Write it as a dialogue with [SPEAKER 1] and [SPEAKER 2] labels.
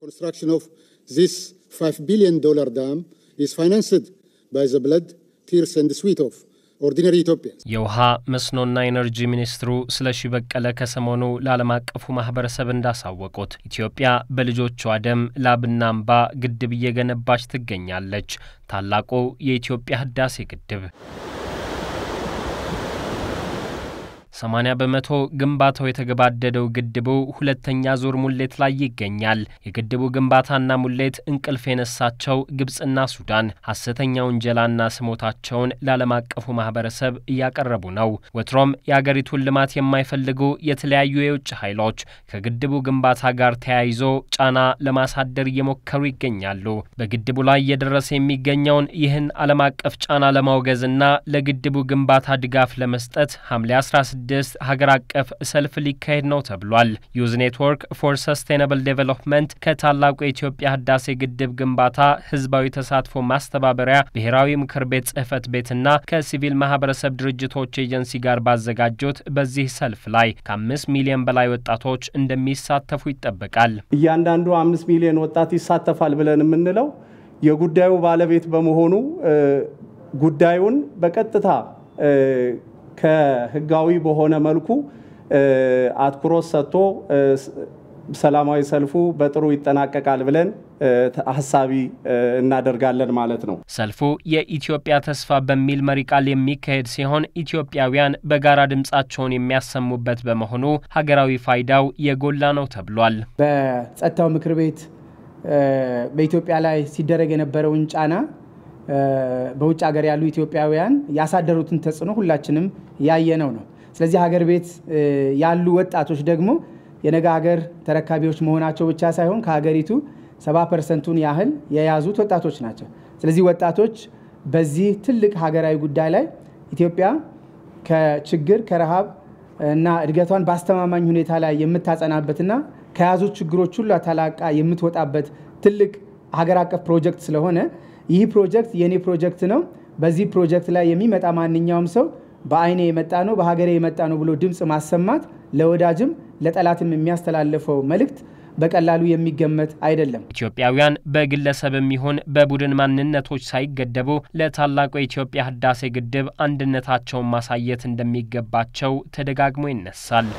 [SPEAKER 1] Construction of this $5 billion dam is financed by the blood, tears and sweat of የውሃ መስኖና ኢነርጂ ሚኒስትሩ ስለሺ በቀለ ከሰሞኑ ለዓለም አቀፉ ማህበረሰብ እንዳሳወቁት ኢትዮጵያ በልጆቿ ደም ላብና አምባ ግድብ እየገነባች ትገኛለች። ታላቁ የኢትዮጵያ ህዳሴ ግድብ 80 በመቶ ግንባታው የተገባደደው ግድቡ ሁለተኛ ዙር ሙሌት ላይ ይገኛል። የግድቡ ግንባታና ሙሌት እንቅልፍ የነሳቸው ግብጽና ሱዳን ሐሰተኛ ውንጀላና ስሞታቸውን ለዓለም አቀፉ ማህበረሰብ እያቀረቡ ነው። ወትሮም የአገሪቱን ልማት የማይፈልጉ የተለያዩ የውጭ ኃይሎች ከግድቡ ግንባታ ጋር ተያይዞ ጫና ለማሳደር እየሞከሩ ይገኛሉ። በግድቡ ላይ እየደረሰ የሚገኘውን ይህን ዓለም አቀፍ ጫና ለማውገዝና ለግድቡ ግንባታ ድጋፍ ለመስጠት ሐምሌ 16 ስድስት ሀገር አቀፍ ሰልፍ ሊካሄድ ነው ተብሏል። ዩዝ ኔትወርክ ፎር ሰስቴናብል ዴቨሎፕመንት ከታላቁ የኢትዮጵያ ህዳሴ ግድብ ግንባታ ህዝባዊ ተሳትፎ ማስተባበሪያ ብሔራዊ ምክር ቤት ጽህፈት ቤትና ከሲቪል ማህበረሰብ ድርጅቶች ኤጀንሲ ጋር ባዘጋጁት በዚህ ሰልፍ ላይ ከአምስት ሚሊዮን በላይ ወጣቶች እንደሚሳተፉ ይጠበቃል።
[SPEAKER 2] እያንዳንዱ አምስት ሚሊዮን ወጣት ይሳተፋል ብለን የምንለው የጉዳዩ ባለቤት በመሆኑ ጉዳዩን በቀጥታ ከህጋዊ በሆነ መልኩ አትኩሮት ሰጥቶ ሰላማዊ ሰልፉ በጥሩ ይጠናቀቃል ብለን ሀሳቢ እናደርጋለን ማለት ነው።
[SPEAKER 1] ሰልፉ የኢትዮጵያ ተስፋ በሚል መሪ ቃል የሚካሄድ ሲሆን ኢትዮጵያውያን በጋራ ድምፃቸውን የሚያሰሙበት በመሆኑ ሀገራዊ ፋይዳው የጎላ ነው ተብሏል።
[SPEAKER 3] በጸጥታው ምክር ቤት በኢትዮጵያ ላይ ሲደረግ የነበረውን ጫና በውጭ ሀገር ያሉ ኢትዮጵያውያን ያሳደሩትን ተጽዕኖ ሁላችንም ያየነው ነው። ስለዚህ ሀገር ቤት ያሉ ወጣቶች ደግሞ የነገ ሀገር ተረካቢዎች መሆናቸው ብቻ ሳይሆን ከሀገሪቱ ሰባ ፐርሰንቱን ያህል የያዙት ወጣቶች ናቸው። ስለዚህ ወጣቶች በዚህ ትልቅ ሀገራዊ ጉዳይ ላይ ኢትዮጵያ ከችግር ከረሃብ እና እድገቷን በአስተማማኝ ሁኔታ ላይ የምታጸናበትና ከያዙት ችግሮች ሁሉ ተላቃ የምትወጣበት ትልቅ ሀገር አቀፍ ፕሮጀክት ስለሆነ ይህ ፕሮጀክት የኔ ፕሮጀክት ነው፣ በዚህ ፕሮጀክት ላይ የሚመጣ ማንኛውም ሰው በአይኔ የመጣ ነው፣ በሀገሬ የመጣ ነው ብሎ ድምፅ ማሰማት ለወዳጅም ለጠላትም የሚያስተላልፈው መልእክት በቀላሉ የሚገመት
[SPEAKER 1] አይደለም። ኢትዮጵያውያን በግለሰብ የሚሆን በቡድን ማንነቶች ሳይገደቡ ለታላቁ የኢትዮጵያ ህዳሴ ግድብ አንድነታቸውን ማሳየት እንደሚገባቸው ተደጋግሞ ይነሳል።